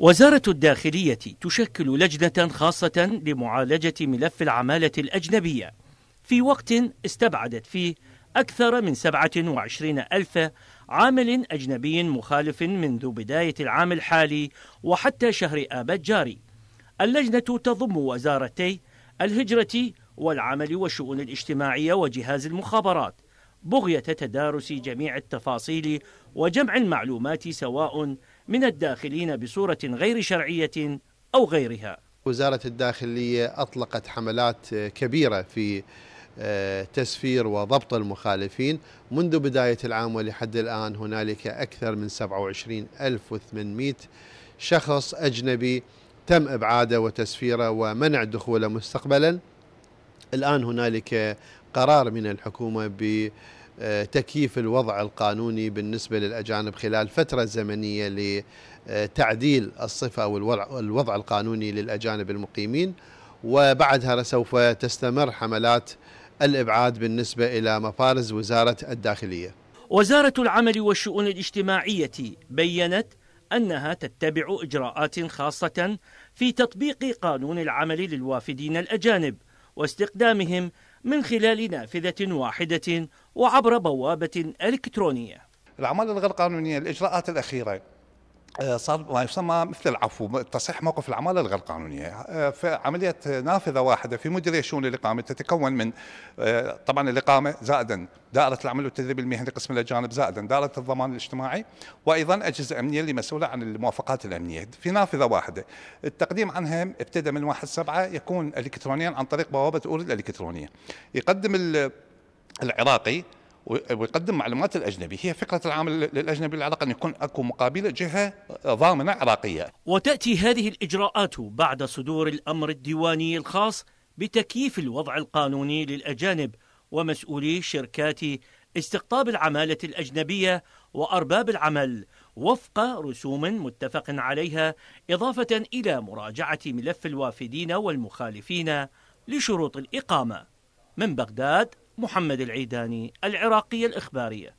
وزارة الداخلية تشكل لجنة خاصة لمعالجة ملف العمالة الأجنبية في وقت استبعدت فيه أكثر من 27 ألف عامل أجنبي مخالف منذ بداية العام الحالي وحتى شهر آب الجاري اللجنة تضم وزارتي الهجرة والعمل والشؤون الاجتماعية وجهاز المخابرات بغية تدارس جميع التفاصيل وجمع المعلومات سواء من الداخلين بصورة غير شرعية أو غيرها وزارة الداخلية أطلقت حملات كبيرة في آه، تسفير وضبط المخالفين منذ بداية العام ولحد الآن هنالك أكثر من 27800 شخص أجنبي تم إبعاده وتسفيره ومنع دخوله مستقبلا الآن هنالك قرار من الحكومة ب تكييف الوضع القانوني بالنسبة للأجانب خلال فترة زمنية لتعديل الصفة أو الوضع القانوني للأجانب المقيمين وبعدها سوف تستمر حملات الإبعاد بالنسبة إلى مفارز وزارة الداخلية وزارة العمل والشؤون الاجتماعية بيّنت أنها تتبع إجراءات خاصة في تطبيق قانون العمل للوافدين الأجانب واستقدامهم من خلال نافذة واحدة وعبر بوابة إلكترونية الأعمال الغير قانونية الإجراءات الأخيرة آه، صار ما يسمى مثل العفو تصحيح موقف العماله الغير قانونيه آه، فعمليه نافذه واحده في مديريه شؤون الاقامه تتكون من آه، طبعا الاقامه زائدا دائره العمل والتدريب المهني قسم الاجانب زائدا دائره الضمان الاجتماعي وايضا اجهزه امنيه اللي مسؤوله عن الموافقات الامنيه في نافذه واحده التقديم عنها ابتدى من 1 7 يكون الكترونيا عن طريق بوابه اورد الالكترونيه يقدم العراقي ويقدم معلومات الاجنبي هي فكره العامل الاجنبي العراق ان يكون اكو مقابله جهه ضامنه عراقيه وتاتي هذه الاجراءات بعد صدور الامر الديواني الخاص بتكييف الوضع القانوني للاجانب ومسؤولي شركات استقطاب العماله الاجنبيه وارباب العمل وفق رسوم متفق عليها اضافه الى مراجعه ملف الوافدين والمخالفين لشروط الاقامه من بغداد محمد العيداني العراقية الإخبارية